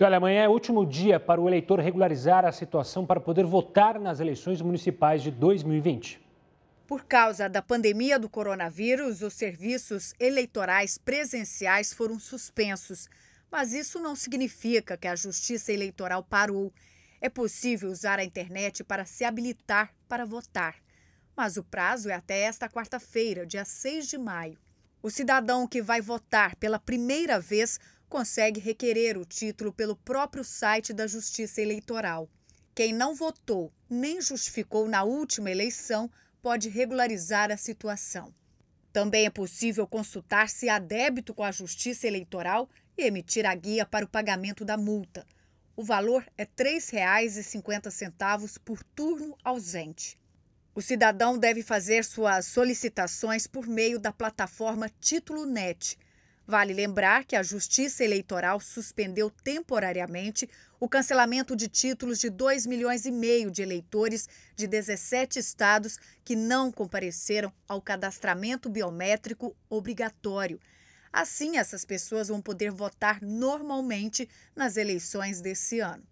E olha, amanhã é o último dia para o eleitor regularizar a situação para poder votar nas eleições municipais de 2020. Por causa da pandemia do coronavírus, os serviços eleitorais presenciais foram suspensos. Mas isso não significa que a Justiça Eleitoral parou. É possível usar a internet para se habilitar para votar. Mas o prazo é até esta quarta-feira, dia 6 de maio. O cidadão que vai votar pela primeira vez consegue requerer o título pelo próprio site da Justiça Eleitoral. Quem não votou nem justificou na última eleição pode regularizar a situação. Também é possível consultar se há débito com a Justiça Eleitoral e emitir a guia para o pagamento da multa. O valor é R$ 3,50 por turno ausente. O cidadão deve fazer suas solicitações por meio da plataforma Título Net Vale lembrar que a Justiça Eleitoral suspendeu temporariamente o cancelamento de títulos de 2 milhões e meio de eleitores de 17 estados que não compareceram ao cadastramento biométrico obrigatório. Assim, essas pessoas vão poder votar normalmente nas eleições desse ano.